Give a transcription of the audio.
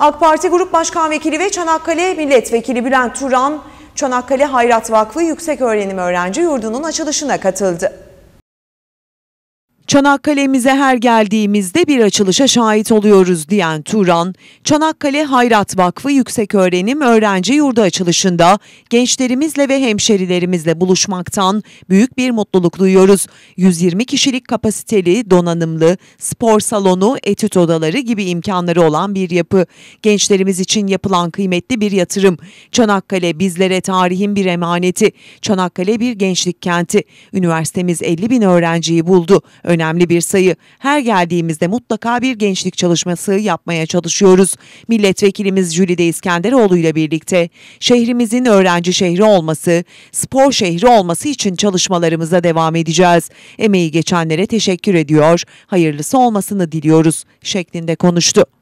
AK Parti Grup Başkan Vekili ve Çanakkale Milletvekili Bülent Turan, Çanakkale Hayrat Vakfı Yüksek Öğrenim Öğrenci Yurdu'nun açılışına katıldı. Çanakkale'mize her geldiğimizde bir açılışa şahit oluyoruz diyen Turan, Çanakkale Hayrat Vakfı Yüksek Öğrenim Öğrenci Yurdu açılışında gençlerimizle ve hemşerilerimizle buluşmaktan büyük bir mutluluk duyuyoruz. 120 kişilik kapasiteli, donanımlı, spor salonu, etüt odaları gibi imkanları olan bir yapı. Gençlerimiz için yapılan kıymetli bir yatırım. Çanakkale bizlere tarihin bir emaneti. Çanakkale bir gençlik kenti. Üniversitemiz 50 bin öğrenciyi buldu. Önemli önemli bir sayı. Her geldiğimizde mutlaka bir gençlik çalışması yapmaya çalışıyoruz. Milletvekilimiz Jülide İskenderoğlu ile birlikte şehrimizin öğrenci şehri olması, spor şehri olması için çalışmalarımıza devam edeceğiz. Emeği geçenlere teşekkür ediyor, hayırlısı olmasını diliyoruz şeklinde konuştu.